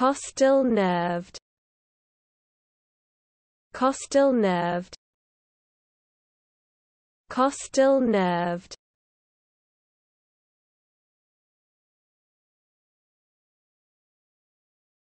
Costal nerved Costal nerved Costal nerved